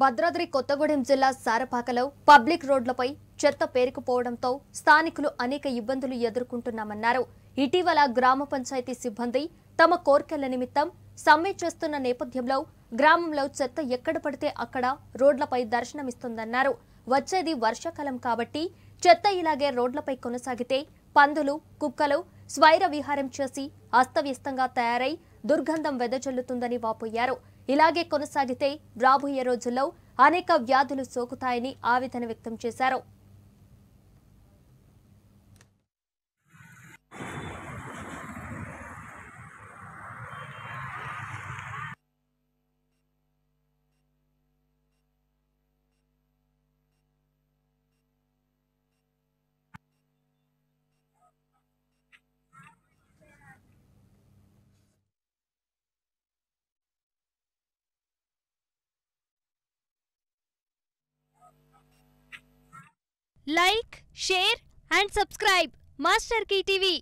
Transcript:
భద్రాద్రి కొత్తగూడెం జిల్లా సారపాకలో పబ్లిక్ రోడ్లపై చెత్త పేరుకుపోవడంతో స్థానికులు అనేక ఇబ్బందులు ఎదుర్కొంటున్నామన్నారు ఇటీవల గ్రామ పంచాయతీ సిబ్బంది తమ కోర్కెల నిమిత్తం సమ్మె చేస్తున్న నేపథ్యంలో గ్రామంలో చెత్త ఎక్కడ పడితే అక్కడ రోడ్లపై దర్శనమిస్తుందన్నారు వచ్చేది వర్షాకాలం కాబట్టి చెత్త ఇలాగే రోడ్లపై కొనసాగితే పందులు కుక్కలు స్వైర విహారం చేసి అస్తవ్యస్తంగా తయారై దుర్గంధం వెదజల్లుతుందని వాపోయారు ఇలాగే కొనసాగితే రాబోయే రోజుల్లో అనేక వ్యాధులు సోకుతాయని ఆవేదన వ్యక్తం చేశారు like share and subscribe master की टीवी